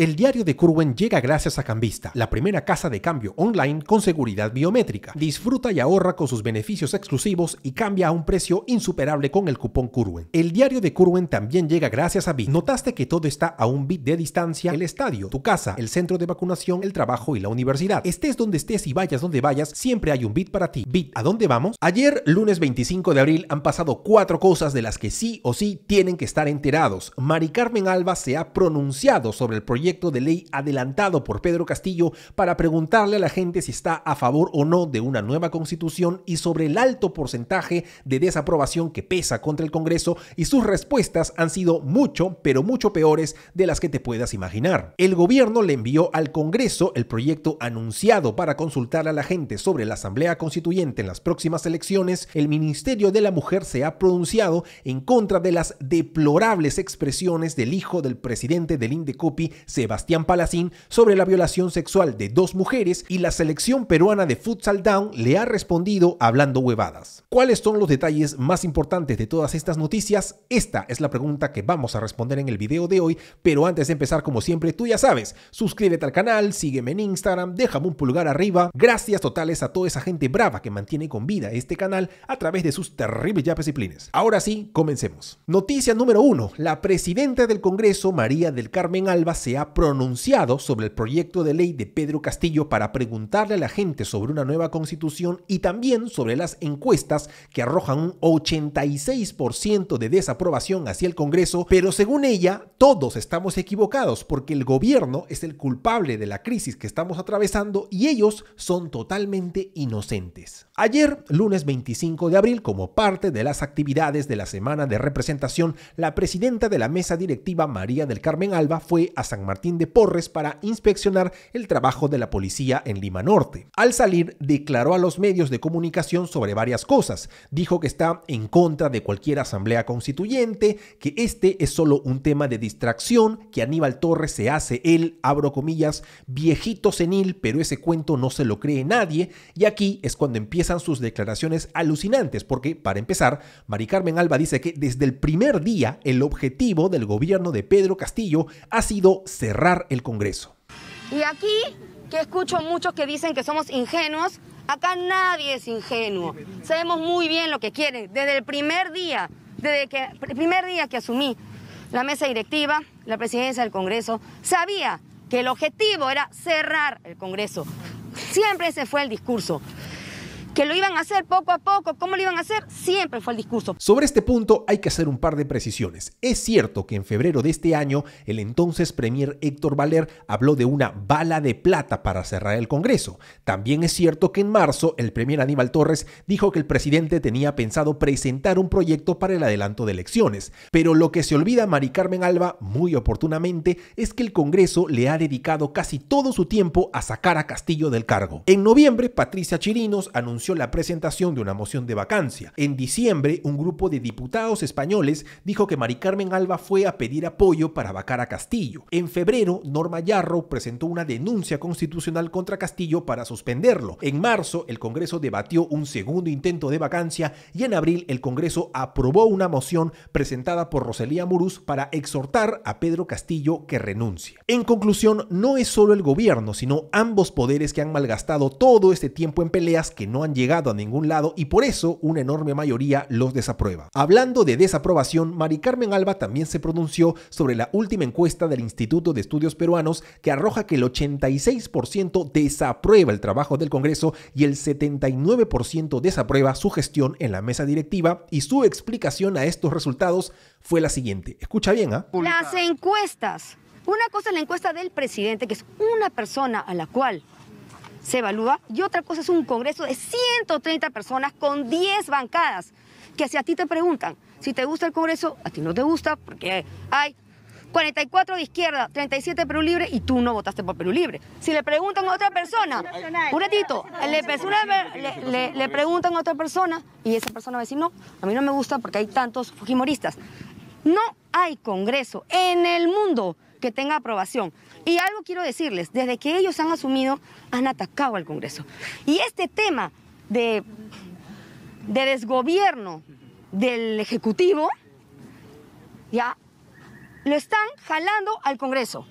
El diario de Curwen llega gracias a Cambista, la primera casa de cambio online con seguridad biométrica. Disfruta y ahorra con sus beneficios exclusivos y cambia a un precio insuperable con el cupón Curwen. El diario de Curwen también llega gracias a Bit. ¿Notaste que todo está a un bit de distancia? El estadio, tu casa, el centro de vacunación, el trabajo y la universidad. Estés donde estés y vayas donde vayas, siempre hay un bit para ti. Bit, ¿a dónde vamos? Ayer, lunes 25 de abril, han pasado cuatro cosas de las que sí o sí tienen que estar enterados. Mari Carmen Alba se ha pronunciado sobre el proyecto proyecto de ley adelantado por Pedro Castillo para preguntarle a la gente si está a favor o no de una nueva constitución y sobre el alto porcentaje de desaprobación que pesa contra el Congreso y sus respuestas han sido mucho, pero mucho peores de las que te puedas imaginar. El gobierno le envió al Congreso el proyecto anunciado para consultar a la gente sobre la Asamblea Constituyente en las próximas elecciones. El Ministerio de la Mujer se ha pronunciado en contra de las deplorables expresiones del hijo del presidente del Indecopi, Sebastián Palacín sobre la violación sexual de dos mujeres y la selección peruana de Futsal Down le ha respondido hablando huevadas. ¿Cuáles son los detalles más importantes de todas estas noticias? Esta es la pregunta que vamos a responder en el video de hoy, pero antes de empezar como siempre tú ya sabes, suscríbete al canal, sígueme en Instagram, déjame un pulgar arriba, gracias totales a toda esa gente brava que mantiene con vida este canal a través de sus terribles ya Ahora sí, comencemos. Noticia número 1. La presidenta del Congreso, María del Carmen Alba, se ha pronunciado sobre el proyecto de ley de Pedro Castillo para preguntarle a la gente sobre una nueva constitución y también sobre las encuestas que arrojan un 86% de desaprobación hacia el Congreso, pero según ella, todos estamos equivocados porque el gobierno es el culpable de la crisis que estamos atravesando y ellos son totalmente inocentes. Ayer, lunes 25 de abril, como parte de las actividades de la semana de representación, la presidenta de la mesa directiva María del Carmen Alba fue a San Martín de Porres para inspeccionar el trabajo de la policía en Lima Norte. Al salir, declaró a los medios de comunicación sobre varias cosas. Dijo que está en contra de cualquier asamblea constituyente, que este es solo un tema de distracción, que Aníbal Torres se hace él, abro comillas, viejito senil, pero ese cuento no se lo cree nadie, y aquí es cuando empieza sus declaraciones alucinantes, porque, para empezar, Mari Carmen Alba dice que desde el primer día el objetivo del gobierno de Pedro Castillo ha sido cerrar el Congreso. Y aquí, que escucho muchos que dicen que somos ingenuos, acá nadie es ingenuo. Sabemos muy bien lo que quieren. Desde el primer día, desde que, el primer día que asumí la mesa directiva, la presidencia del Congreso, sabía que el objetivo era cerrar el Congreso. Siempre ese fue el discurso que lo iban a hacer poco a poco, cómo lo iban a hacer, siempre fue el discurso. Sobre este punto hay que hacer un par de precisiones. Es cierto que en febrero de este año el entonces premier Héctor Valer habló de una bala de plata para cerrar el Congreso. También es cierto que en marzo el premier Aníbal Torres dijo que el presidente tenía pensado presentar un proyecto para el adelanto de elecciones. Pero lo que se olvida Mari Carmen Alba, muy oportunamente, es que el Congreso le ha dedicado casi todo su tiempo a sacar a Castillo del cargo. En noviembre, Patricia Chirinos anunció la presentación de una moción de vacancia. En diciembre, un grupo de diputados españoles dijo que Mari Carmen Alba fue a pedir apoyo para vacar a Castillo. En febrero, Norma Yarro presentó una denuncia constitucional contra Castillo para suspenderlo. En marzo, el Congreso debatió un segundo intento de vacancia y en abril el Congreso aprobó una moción presentada por Roselía Murús para exhortar a Pedro Castillo que renuncie. En conclusión, no es solo el gobierno, sino ambos poderes que han malgastado todo este tiempo en peleas que no han llegado a ningún lado y por eso una enorme mayoría los desaprueba. Hablando de desaprobación, Mari Carmen Alba también se pronunció sobre la última encuesta del Instituto de Estudios Peruanos que arroja que el 86% desaprueba el trabajo del Congreso y el 79% desaprueba su gestión en la mesa directiva y su explicación a estos resultados fue la siguiente. Escucha bien, ¿ah? Las encuestas. Una cosa es la encuesta del presidente, que es una persona a la cual se evalúa. Y otra cosa es un Congreso de 130 personas con 10 bancadas, que si a ti te preguntan si te gusta el Congreso, a ti no te gusta porque hay 44 de izquierda, 37 Perú Libre y tú no votaste por Perú Libre. Si le preguntan a otra persona, un ratito, le, le, le, preguntan a otra persona y esa persona va a decir, no, a mí no me gusta porque hay tantos fujimoristas. No hay Congreso en el mundo que tenga aprobación. Y algo quiero decirles, desde que ellos han asumido, han atacado al Congreso. Y este tema de, de desgobierno del Ejecutivo, ya, lo están jalando al Congreso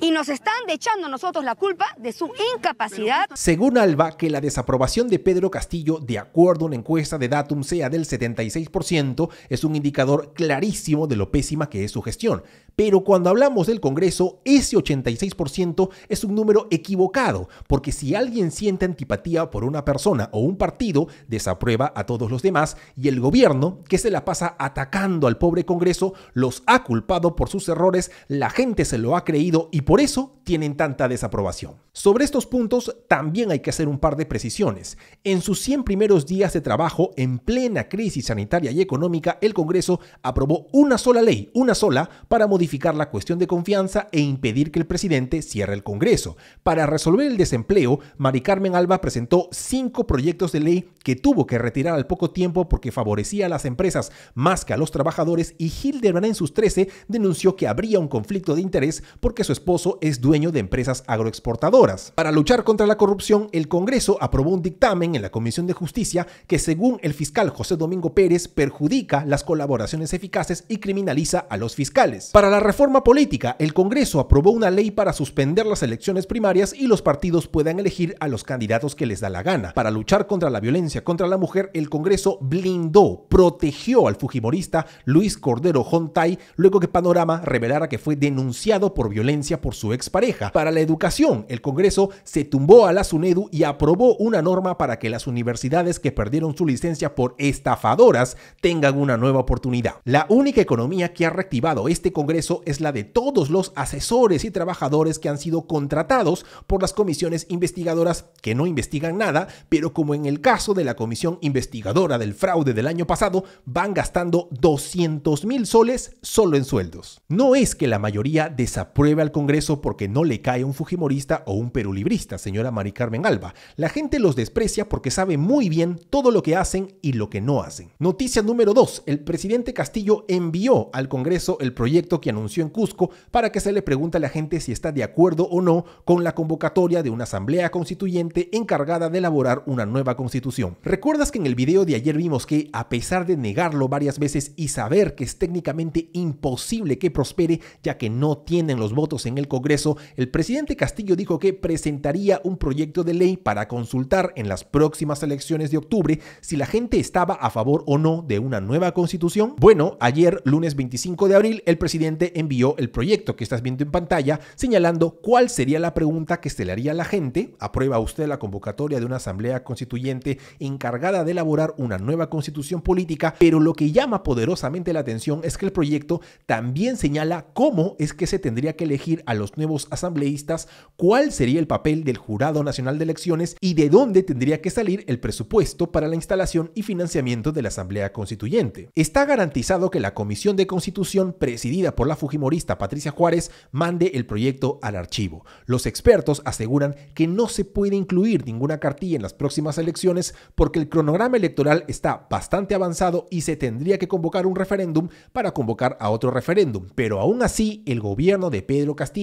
y nos están echando a nosotros la culpa de su incapacidad. Según Alba, que la desaprobación de Pedro Castillo, de acuerdo a una encuesta de Datum, sea del 76%, es un indicador clarísimo de lo pésima que es su gestión. Pero cuando hablamos del Congreso, ese 86% es un número equivocado, porque si alguien siente antipatía por una persona o un partido, desaprueba a todos los demás y el gobierno, que se la pasa atacando al pobre Congreso, los ha culpado por sus errores, la gente se lo ha creído y por eso tienen tanta desaprobación. Sobre estos puntos también hay que hacer un par de precisiones. En sus 100 primeros días de trabajo, en plena crisis sanitaria y económica, el Congreso aprobó una sola ley, una sola, para modificar la cuestión de confianza e impedir que el presidente cierre el Congreso. Para resolver el desempleo, Mari Carmen Alba presentó cinco proyectos de ley que tuvo que retirar al poco tiempo porque favorecía a las empresas más que a los trabajadores y Hildebrand en sus 13 denunció que habría un conflicto de interés porque su esposa, es dueño de empresas agroexportadoras. Para luchar contra la corrupción, el Congreso aprobó un dictamen en la Comisión de Justicia que, según el fiscal José Domingo Pérez, perjudica las colaboraciones eficaces y criminaliza a los fiscales. Para la reforma política, el Congreso aprobó una ley para suspender las elecciones primarias y los partidos puedan elegir a los candidatos que les da la gana. Para luchar contra la violencia contra la mujer, el Congreso blindó, protegió al fujimorista Luis Cordero Hontay luego que Panorama revelara que fue denunciado por violencia por su expareja. Para la educación, el Congreso se tumbó a la SUNEDU y aprobó una norma para que las universidades que perdieron su licencia por estafadoras tengan una nueva oportunidad. La única economía que ha reactivado este Congreso es la de todos los asesores y trabajadores que han sido contratados por las comisiones investigadoras que no investigan nada, pero como en el caso de la comisión investigadora del fraude del año pasado, van gastando 200 mil soles solo en sueldos. No es que la mayoría desapruebe al Congreso, porque no le cae un fujimorista o un perulibrista, señora Mari Carmen Alba. La gente los desprecia porque sabe muy bien todo lo que hacen y lo que no hacen. Noticia número 2. El presidente Castillo envió al Congreso el proyecto que anunció en Cusco para que se le pregunte a la gente si está de acuerdo o no con la convocatoria de una asamblea constituyente encargada de elaborar una nueva constitución. ¿Recuerdas que en el video de ayer vimos que, a pesar de negarlo varias veces y saber que es técnicamente imposible que prospere ya que no tienen los votos en el el Congreso, el presidente Castillo dijo que presentaría un proyecto de ley para consultar en las próximas elecciones de octubre si la gente estaba a favor o no de una nueva constitución. Bueno, ayer, lunes 25 de abril, el presidente envió el proyecto que estás viendo en pantalla, señalando cuál sería la pregunta que se le haría a la gente. ¿Aprueba usted la convocatoria de una asamblea constituyente encargada de elaborar una nueva constitución política? Pero lo que llama poderosamente la atención es que el proyecto también señala cómo es que se tendría que elegir a a los nuevos asambleístas cuál sería el papel del Jurado Nacional de Elecciones y de dónde tendría que salir el presupuesto para la instalación y financiamiento de la Asamblea Constituyente. Está garantizado que la Comisión de Constitución, presidida por la fujimorista Patricia Juárez, mande el proyecto al archivo. Los expertos aseguran que no se puede incluir ninguna cartilla en las próximas elecciones porque el cronograma electoral está bastante avanzado y se tendría que convocar un referéndum para convocar a otro referéndum. Pero aún así, el gobierno de Pedro Castillo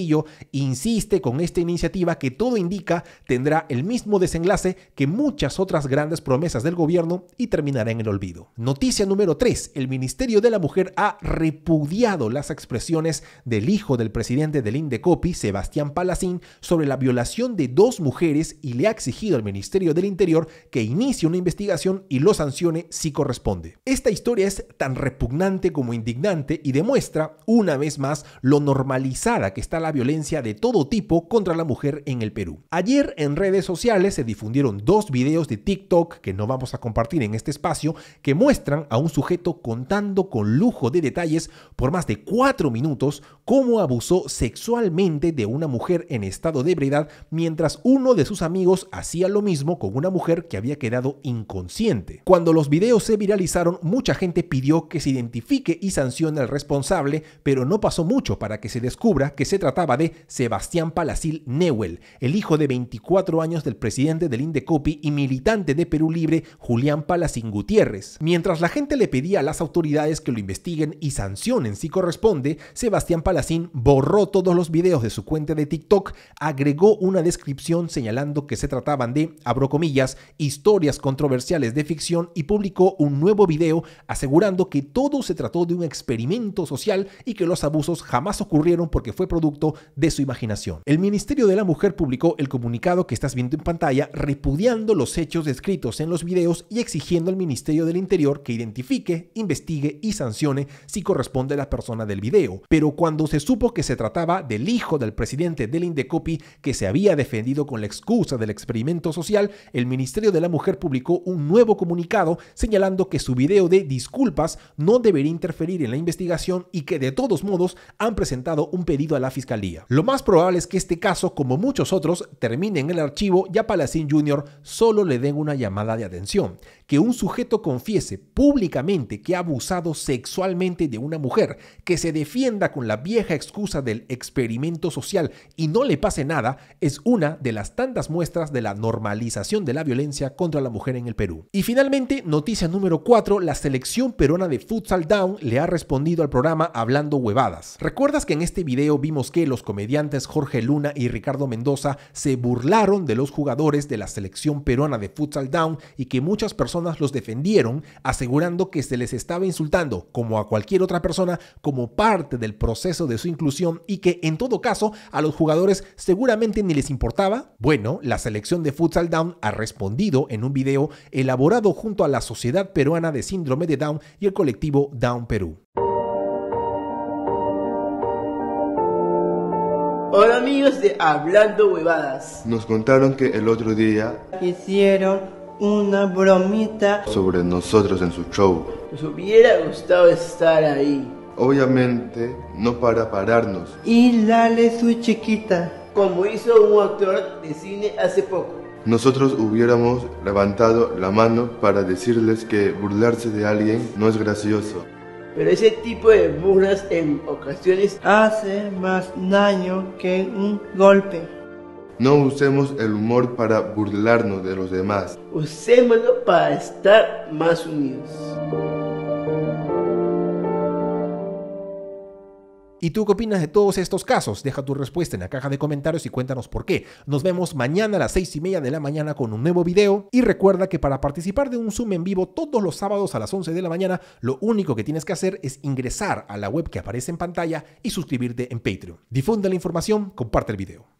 insiste con esta iniciativa que todo indica tendrá el mismo desenlace que muchas otras grandes promesas del gobierno y terminará en el olvido. Noticia número 3. El Ministerio de la Mujer ha repudiado las expresiones del hijo del presidente del Indecopi, Sebastián Palacín, sobre la violación de dos mujeres y le ha exigido al Ministerio del Interior que inicie una investigación y lo sancione si corresponde. Esta historia es tan repugnante como indignante y demuestra, una vez más, lo normalizada que está la violencia de todo tipo contra la mujer en el Perú. Ayer en redes sociales se difundieron dos videos de TikTok que no vamos a compartir en este espacio que muestran a un sujeto contando con lujo de detalles por más de cuatro minutos cómo abusó sexualmente de una mujer en estado de ebriedad mientras uno de sus amigos hacía lo mismo con una mujer que había quedado inconsciente. Cuando los videos se viralizaron, mucha gente pidió que se identifique y sancione al responsable, pero no pasó mucho para que se descubra que se trata de Sebastián Palacín Newell, el hijo de 24 años del presidente del Indecopi y militante de Perú Libre, Julián Palacín Gutiérrez. Mientras la gente le pedía a las autoridades que lo investiguen y sancionen si corresponde, Sebastián Palacín borró todos los videos de su cuenta de TikTok, agregó una descripción señalando que se trataban de, abro comillas, historias controversiales de ficción y publicó un nuevo video asegurando que todo se trató de un experimento social y que los abusos jamás ocurrieron porque fue producto de su imaginación. El Ministerio de la Mujer publicó el comunicado que estás viendo en pantalla repudiando los hechos descritos en los videos y exigiendo al Ministerio del Interior que identifique, investigue y sancione si corresponde a la persona del video. Pero cuando se supo que se trataba del hijo del presidente del Indecopi que se había defendido con la excusa del experimento social, el Ministerio de la Mujer publicó un nuevo comunicado señalando que su video de disculpas no debería interferir en la investigación y que de todos modos han presentado un pedido a la Fiscalía lo más probable es que este caso, como muchos otros, termine en el archivo y a Palacín Jr. solo le den una llamada de atención. Que un sujeto confiese públicamente que ha abusado sexualmente de una mujer, que se defienda con la vieja excusa del experimento social y no le pase nada, es una de las tantas muestras de la normalización de la violencia contra la mujer en el Perú. Y finalmente, noticia número 4, la selección peruana de Futsal Down le ha respondido al programa hablando huevadas. ¿Recuerdas que en este video vimos que los comediantes Jorge Luna y Ricardo Mendoza se burlaron de los jugadores de la selección peruana de futsal down y que muchas personas los defendieron asegurando que se les estaba insultando como a cualquier otra persona como parte del proceso de su inclusión y que en todo caso a los jugadores seguramente ni les importaba? Bueno, la selección de futsal down ha respondido en un video elaborado junto a la Sociedad Peruana de Síndrome de Down y el colectivo Down Perú. Hola amigos de Hablando Huevadas. Nos contaron que el otro día hicieron una bromita sobre nosotros en su show. Nos hubiera gustado estar ahí. Obviamente, no para pararnos. Y dale su chiquita. Como hizo un actor de cine hace poco. Nosotros hubiéramos levantado la mano para decirles que burlarse de alguien no es gracioso pero ese tipo de burlas en ocasiones hace más daño que un golpe. No usemos el humor para burlarnos de los demás. Usémoslo para estar más unidos. ¿Y tú qué opinas de todos estos casos? Deja tu respuesta en la caja de comentarios y cuéntanos por qué. Nos vemos mañana a las 6 y media de la mañana con un nuevo video y recuerda que para participar de un Zoom en vivo todos los sábados a las 11 de la mañana, lo único que tienes que hacer es ingresar a la web que aparece en pantalla y suscribirte en Patreon. difunde la información, comparte el video.